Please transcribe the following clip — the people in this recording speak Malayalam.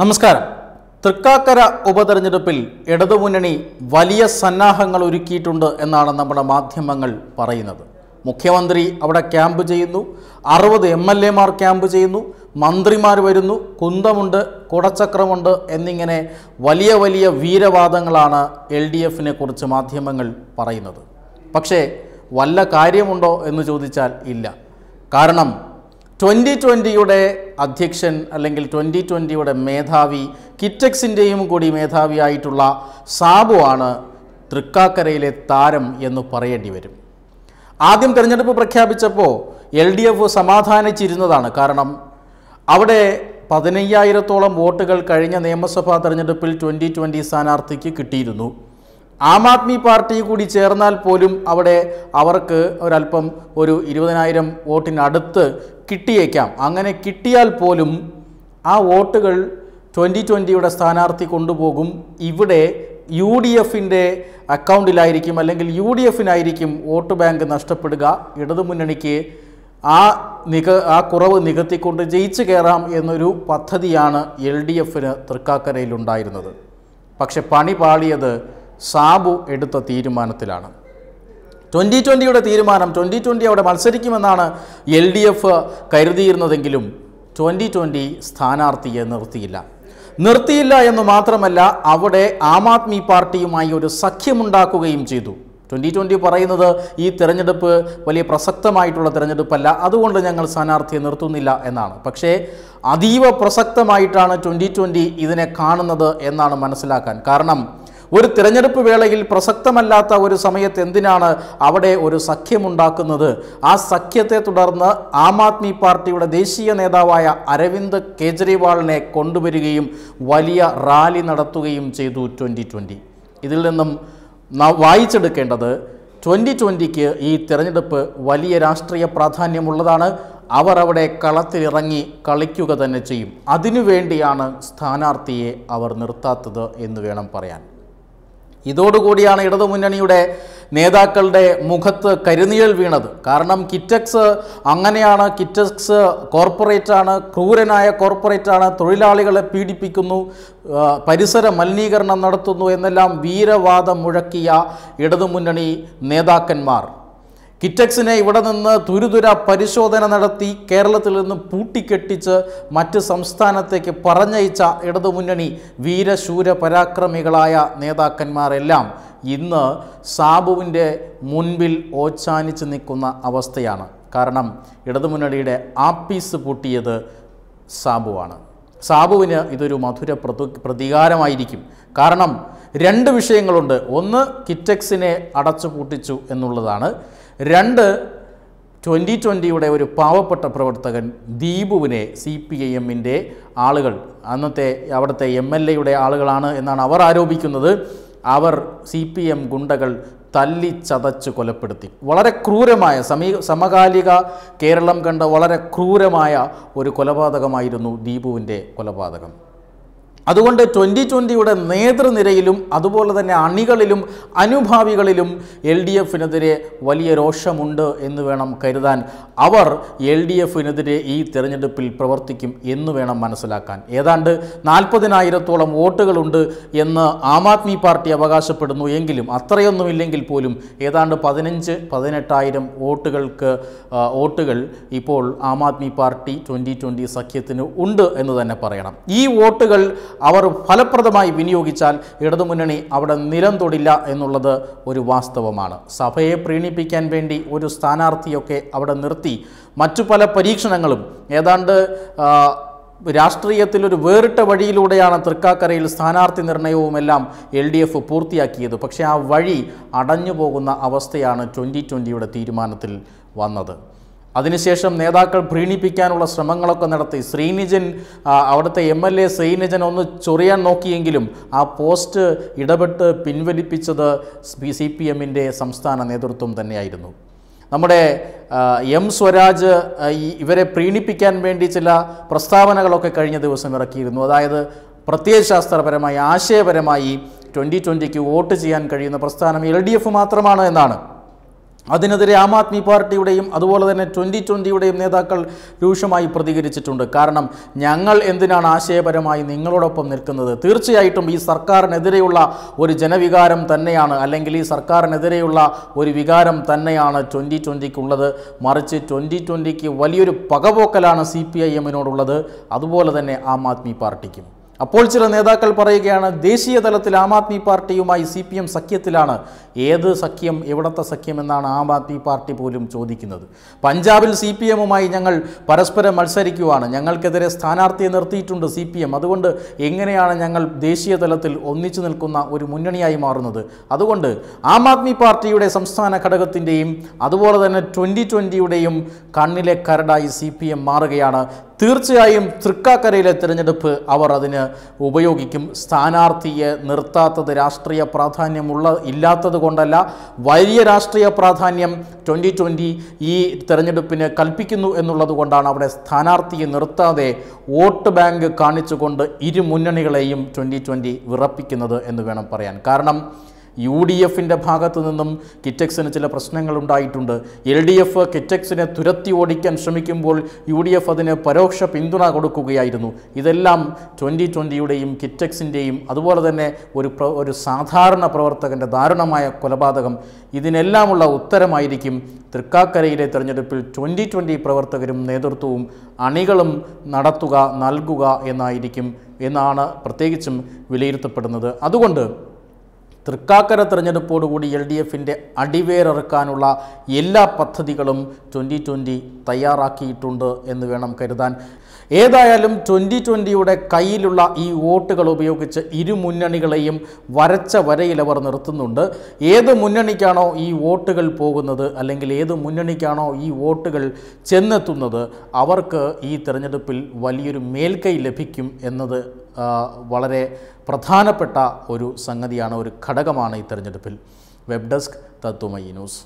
നമസ്കാരം തൃക്കാക്കര ഉപതെരഞ്ഞെടുപ്പിൽ ഇടതുമുന്നണി വലിയ സന്നാഹങ്ങൾ ഒരുക്കിയിട്ടുണ്ട് എന്നാണ് നമ്മുടെ മാധ്യമങ്ങൾ പറയുന്നത് മുഖ്യമന്ത്രി അവിടെ ക്യാമ്പ് ചെയ്യുന്നു അറുപത് എം എൽ എമാർ ക്യാമ്പ് ചെയ്യുന്നു മന്ത്രിമാർ വരുന്നു കുന്തമുണ്ട് കുടച്ചക്രമുണ്ട് എന്നിങ്ങനെ വലിയ വലിയ വീരവാദങ്ങളാണ് എൽ ഡി എഫിനെ കുറിച്ച് മാധ്യമങ്ങൾ പറയുന്നത് പക്ഷേ വല്ല കാര്യമുണ്ടോ എന്ന് ചോദിച്ചാൽ ഇല്ല കാരണം ട്വൻ്റി ട്വൻ്റിയുടെ അധ്യക്ഷൻ അല്ലെങ്കിൽ ട്വൻ്റി ട്വൻ്റിയുടെ മേധാവി കിറ്റക്സിൻ്റെയും കൂടി മേധാവിയായിട്ടുള്ള സാബു ആണ് തൃക്കാക്കരയിലെ താരം എന്ന് പറയേണ്ടി വരും ആദ്യം തെരഞ്ഞെടുപ്പ് പ്രഖ്യാപിച്ചപ്പോൾ എൽ ഡി എഫ് സമാധാനിച്ചിരുന്നതാണ് കാരണം അവിടെ പതിനയ്യായിരത്തോളം വോട്ടുകൾ കഴിഞ്ഞ നിയമസഭാ തെരഞ്ഞെടുപ്പിൽ ട്വൻ്റി ട്വൻ്റി സ്ഥാനാർത്ഥിക്ക് കിട്ടിയിരുന്നു ആം ആദ്മി പാർട്ടി കൂടി ചേർന്നാൽ പോലും അവിടെ അവർക്ക് ഒരല്പം ഒരു ഇരുപതിനായിരം വോട്ടിനടുത്ത് കിട്ടിയേക്കാം അങ്ങനെ കിട്ടിയാൽ പോലും ആ വോട്ടുകൾ ട്വൻ്റി ട്വൻ്റിയുടെ സ്ഥാനാർത്ഥി കൊണ്ടുപോകും ഇവിടെ യു ഡി എഫിൻ്റെ അക്കൗണ്ടിലായിരിക്കും അല്ലെങ്കിൽ യു ഡി എഫിനായിരിക്കും വോട്ട് ബാങ്ക് നഷ്ടപ്പെടുക ഇടതുമുന്നണിക്ക് ആ നിക ആ കുറവ് നികത്തിക്കൊണ്ട് ജയിച്ചു കയറാം എന്നൊരു പദ്ധതിയാണ് എൽ ഡി എഫിന് തൃക്കാക്കരയിലുണ്ടായിരുന്നത് പക്ഷെ പണി പാളിയത് സാബു എടുത്ത തീരുമാനത്തിലാണ് ട്വൻ്റി ട്വൻ്റിയുടെ തീരുമാനം ട്വൻ്റി ട്വൻ്റി അവിടെ മത്സരിക്കുമെന്നാണ് എൽ ഡി എഫ് കരുതിയിരുന്നതെങ്കിലും ട്വൻ്റി ട്വൻ്റി സ്ഥാനാർത്ഥിയെ നിർത്തിയില്ല നിർത്തിയില്ല എന്ന് മാത്രമല്ല അവിടെ ആം ആദ്മി പാർട്ടിയുമായി ഒരു സഖ്യമുണ്ടാക്കുകയും ചെയ്തു ട്വൻ്റി ട്വൻ്റി പറയുന്നത് ഈ തിരഞ്ഞെടുപ്പ് വലിയ പ്രസക്തമായിട്ടുള്ള തിരഞ്ഞെടുപ്പല്ല അതുകൊണ്ട് ഞങ്ങൾ സ്ഥാനാർത്ഥിയെ നിർത്തുന്നില്ല എന്നാണ് പക്ഷേ അതീവ പ്രസക്തമായിട്ടാണ് ട്വൻ്റി ട്വൻ്റി ഇതിനെ കാണുന്നത് എന്നാണ് മനസ്സിലാക്കാൻ കാരണം ഒരു തിരഞ്ഞെടുപ്പ് വേളയിൽ പ്രസക്തമല്ലാത്ത ഒരു സമയത്ത് എന്തിനാണ് അവിടെ ഒരു സഖ്യമുണ്ടാക്കുന്നത് ആ സഖ്യത്തെ തുടർന്ന് ആം ആദ്മി പാർട്ടിയുടെ ദേശീയ നേതാവായ അരവിന്ദ് കെജ്രിവാളിനെ കൊണ്ടുവരികയും വലിയ റാലി നടത്തുകയും ചെയ്തു ട്വൻ്റി ട്വൻ്റി ഇതിൽ നിന്നും വായിച്ചെടുക്കേണ്ടത് ട്വൻ്റി ട്വൻ്റിക്ക് ഈ തിരഞ്ഞെടുപ്പ് വലിയ രാഷ്ട്രീയ പ്രാധാന്യമുള്ളതാണ് അവർ അവിടെ കളത്തിലിറങ്ങി കളിക്കുക തന്നെ ചെയ്യും അതിനുവേണ്ടിയാണ് സ്ഥാനാർത്ഥിയെ അവർ നിർത്താത്തത് എന്ന് വേണം പറയാൻ ഇതോടുകൂടിയാണ് ഇടതുമുന്നണിയുടെ നേതാക്കളുടെ മുഖത്ത് കരുനിഴൽ വീണത് കാരണം കിറ്റക്സ് അങ്ങനെയാണ് കിറ്റക്സ് കോർപ്പറേറ്റാണ് ക്രൂരനായ കോർപ്പറേറ്റാണ് തൊഴിലാളികളെ പീഡിപ്പിക്കുന്നു പരിസര മലിനീകരണം നടത്തുന്നു എന്നെല്ലാം വീരവാദം മുഴക്കിയ ഇടതുമുന്നണി നേതാക്കന്മാർ കിറ്റക്സിനെ ഇവിടെ നിന്ന് തുരുതുര പരിശോധന നടത്തി കേരളത്തിൽ നിന്ന് പൂട്ടിക്കെട്ടിച്ച് മറ്റ് സംസ്ഥാനത്തേക്ക് പറഞ്ഞയച്ച ഇടതുമുന്നണി വീരശൂര പരാക്രമികളായ നേതാക്കന്മാരെല്ലാം ഇന്ന് സാബുവിൻ്റെ മുൻപിൽ ഓച്ചാനിച്ച് നിൽക്കുന്ന അവസ്ഥയാണ് കാരണം ഇടതുമുന്നണിയുടെ ആപ്പീസ് പൂട്ടിയത് സാബുവാണ് സാബുവിന് ഇതൊരു മധുര പ്രതികാരമായിരിക്കും കാരണം രണ്ട് വിഷയങ്ങളുണ്ട് ഒന്ന് കിറ്റക്സിനെ അടച്ചു പൂട്ടിച്ചു എന്നുള്ളതാണ് രണ്ട് ട്വൻ്റി ട്വൻ്റിയുടെ ഒരു പാവപ്പെട്ട പ്രവർത്തകൻ ദീപുവിനെ സി പി ഐ എമ്മിൻ്റെ ആളുകൾ അന്നത്തെ അവിടുത്തെ എം എൽ എയുടെ ആളുകളാണ് എന്നാണ് അവർ ആരോപിക്കുന്നത് അവർ സി പി എം ഗുണ്ടകൾ തല്ലി ചതച്ച് കൊലപ്പെടുത്തി വളരെ ക്രൂരമായ സമീ സമകാലിക കേരളം കണ്ട വളരെ ക്രൂരമായ ഒരു കൊലപാതകമായിരുന്നു ദീപുവിൻ്റെ കൊലപാതകം അതുകൊണ്ട് ട്വൻ്റി ട്വൻ്റിയുടെ നേതൃനിരയിലും അതുപോലെ തന്നെ അണികളിലും അനുഭാവികളിലും എൽ ഡി എഫിനെതിരെ വലിയ രോഷമുണ്ട് എന്ന് വേണം കരുതാൻ അവർ എൽ ഡി എഫിനെതിരെ ഈ തിരഞ്ഞെടുപ്പിൽ പ്രവർത്തിക്കും എന്ന് വേണം മനസ്സിലാക്കാൻ ഏതാണ്ട് നാൽപ്പതിനായിരത്തോളം വോട്ടുകളുണ്ട് എന്ന് ആം ആദ്മി പാർട്ടി അവകാശപ്പെടുന്നു എങ്കിലും അത്രയൊന്നുമില്ലെങ്കിൽ പോലും ഏതാണ്ട് പതിനഞ്ച് പതിനെട്ടായിരം വോട്ടുകൾക്ക് വോട്ടുകൾ ഇപ്പോൾ Aam Aadmi party twenty twenty സഖ്യത്തിന് ഉണ്ട് എന്ന് തന്നെ പറയണം ഈ വോട്ടുകൾ അവർ ഫലപ്രദമായി വിനിയോഗിച്ചാൽ ഇടതുമുന്നണി അവിടെ നിലം തൊടില്ല എന്നുള്ളത് ഒരു വാസ്തവമാണ് സഭയെ പ്രീണിപ്പിക്കാൻ വേണ്ടി ഒരു സ്ഥാനാർത്ഥിയൊക്കെ അവിടെ നിർത്തി മറ്റു പല പരീക്ഷണങ്ങളും ഏതാണ്ട് രാഷ്ട്രീയത്തിൽ ഒരു വേറിട്ട വഴിയിലൂടെയാണ് തൃക്കാക്കരയിൽ സ്ഥാനാർത്ഥി നിർണയവുമെല്ലാം എൽ ഡി എഫ് പൂർത്തിയാക്കിയത് പക്ഷേ ആ വഴി അടഞ്ഞു പോകുന്ന അവസ്ഥയാണ് ട്വൻ്റി ട്വൻ്റിയുടെ തീരുമാനത്തിൽ വന്നത് അതിനുശേഷം നേതാക്കൾ പ്രീണിപ്പിക്കാനുള്ള ശ്രമങ്ങളൊക്കെ നടത്തി ശ്രീനിജൻ അവിടുത്തെ എം എൽ എ ശ്രീനിജൻ ഒന്ന് ചൊറിയാൻ നോക്കിയെങ്കിലും ആ പോസ്റ്റ് ഇടപെട്ട് പിൻവലിപ്പിച്ചത് സി പി എമ്മിൻ്റെ സംസ്ഥാന നേതൃത്വം തന്നെയായിരുന്നു നമ്മുടെ എം സ്വരാജ് ഇവരെ പ്രീണിപ്പിക്കാൻ വേണ്ടി ചില പ്രസ്താവനകളൊക്കെ കഴിഞ്ഞ ദിവസം ഇറക്കിയിരുന്നു അതായത് പ്രത്യയശാസ്ത്രപരമായി ആശയപരമായി ട്വൻ്റി ട്വൻ്റിക്ക് വോട്ട് ചെയ്യാൻ കഴിയുന്ന പ്രസ്ഥാനം എൽ ഡി എഫ് മാത്രമാണ് എന്നാണ് അതിനെതിരെ ആം ആദ്മി പാർട്ടിയുടെയും അതുപോലെ തന്നെ ട്വൻ്റി ട്വൻ്റിയുടെയും നേതാക്കൾ രൂക്ഷമായി പ്രതികരിച്ചിട്ടുണ്ട് കാരണം ഞങ്ങൾ എന്തിനാണ് ആശയപരമായി നിങ്ങളോടൊപ്പം നിൽക്കുന്നത് തീർച്ചയായിട്ടും ഈ സർക്കാരിനെതിരെയുള്ള ഒരു ജനവികാരം തന്നെയാണ് അല്ലെങ്കിൽ ഈ സർക്കാരിനെതിരെയുള്ള ഒരു വികാരം തന്നെയാണ് ട്വൻ്റി ട്വൻ്റിക്കുള്ളത് മറിച്ച് ട്വൻ്റി ട്വൻ്റിക്ക് വലിയൊരു പകപോക്കലാണ് സി പി ഐ എമ്മിനോടുള്ളത് അതുപോലെ തന്നെ ആം ആദ്മി പാർട്ടിക്കും അപ്പോൾ ചില നേതാക്കൾ പറയുകയാണ് ദേശീയ തലത്തിൽ ആം ആദ്മി പാർട്ടിയുമായി സി പി എം സഖ്യത്തിലാണ് ഏത് സഖ്യം എവിടത്തെ സഖ്യം എന്നാണ് ആം ആദ്മി പാർട്ടി പോലും ചോദിക്കുന്നത് പഞ്ചാബിൽ സി പി എമ്മുമായി ഞങ്ങൾ പരസ്പരം മത്സരിക്കുവാണ് ഞങ്ങൾക്കെതിരെ സ്ഥാനാർത്ഥിയെ നിർത്തിയിട്ടുണ്ട് സി പി എം അതുകൊണ്ട് എങ്ങനെയാണ് ഞങ്ങൾ ദേശീയ തലത്തിൽ ഒന്നിച്ചു നിൽക്കുന്ന ഒരു മുന്നണിയായി മാറുന്നത് അതുകൊണ്ട് ആം ആദ്മി പാർട്ടിയുടെ സംസ്ഥാന ഘടകത്തിൻ്റെയും അതുപോലെ തന്നെ ട്വൻ്റി ട്വൻ്റിയുടെയും കണ്ണിലെ കരടായി സി പി എം മാറുകയാണ് തീർച്ചയായും തൃക്കാക്കരയിലെ തിരഞ്ഞെടുപ്പ് അവർ അതിന് ഉപയോഗിക്കും സ്ഥാനാർത്ഥിയെ നിർത്താത്തത് രാഷ്ട്രീയ പ്രാധാന്യമുള്ള ഇല്ലാത്തത് കൊണ്ടല്ല വലിയ രാഷ്ട്രീയ പ്രാധാന്യം ട്വൻ്റി ട്വൻ്റി ഈ തെരഞ്ഞെടുപ്പിന് കൽപ്പിക്കുന്നു എന്നുള്ളത് കൊണ്ടാണ് അവിടെ സ്ഥാനാർത്ഥിയെ നിർത്താതെ വോട്ട് ബാങ്ക് കാണിച്ചുകൊണ്ട് ഇരു മുന്നണികളെയും ട്വൻ്റി ട്വൻ്റി വിറപ്പിക്കുന്നത് എന്ന് വേണം പറയാൻ കാരണം യു ഡി എഫിൻ്റെ ഭാഗത്തു നിന്നും കിറ്റക്സിന് ചില പ്രശ്നങ്ങൾ ഉണ്ടായിട്ടുണ്ട് എൽ ഡി എഫ് കിറ്റക്സിനെ തുരത്തി ഓടിക്കാൻ ശ്രമിക്കുമ്പോൾ യു ഡി എഫ് അതിന് പരോക്ഷ പിന്തുണ കൊടുക്കുകയായിരുന്നു ഇതെല്ലാം ട്വൻ്റി ട്വൻ്റിയുടെയും കിറ്റക്സിൻ്റെയും അതുപോലെ തന്നെ ഒരു ഒരു സാധാരണ പ്രവർത്തകൻ്റെ ദാരുണമായ കൊലപാതകം ഇതിനെല്ലാമുള്ള ഉത്തരമായിരിക്കും തൃക്കാക്കരയിലെ തെരഞ്ഞെടുപ്പിൽ ട്വൻ്റി ട്വൻ്റി പ്രവർത്തകരും നേതൃത്വവും അണികളും നടത്തുക നൽകുക എന്നായിരിക്കും എന്നാണ് പ്രത്യേകിച്ചും വിലയിരുത്തപ്പെടുന്നത് അതുകൊണ്ട് തൃക്കാക്കര തെരഞ്ഞെടുപ്പോടുകൂടി എൽ ഡി എഫിൻ്റെ അടിവേരറുക്കാനുള്ള എല്ലാ പദ്ധതികളും ട്വൻ്റി ട്വൻ്റി തയ്യാറാക്കിയിട്ടുണ്ട് എന്ന് വേണം കരുതാൻ ഏതായാലും ട്വൻ്റി ട്വൻ്റിയുടെ കയ്യിലുള്ള ഈ വോട്ടുകൾ ഉപയോഗിച്ച് ഇരു മുന്നണികളെയും വരച്ച വരയിൽ അവർ നിർത്തുന്നുണ്ട് ഏത് മുന്നണിക്കാണോ ഈ വോട്ടുകൾ പോകുന്നത് അല്ലെങ്കിൽ ഏത് മുന്നണിക്കാണോ ഈ വോട്ടുകൾ ചെന്നെത്തുന്നത് അവർക്ക് ഈ തെരഞ്ഞെടുപ്പിൽ വലിയൊരു മേൽക്കൈ ലഭിക്കും എന്നത് വളരെ പ്രധാനപ്പെട്ട ഒരു സംഗതിയാണ് ഒരു ഘടകമാണ് ഈ തെരഞ്ഞെടുപ്പിൽ വെബ് ഡെസ്ക് തത്വമയി ന്യൂസ്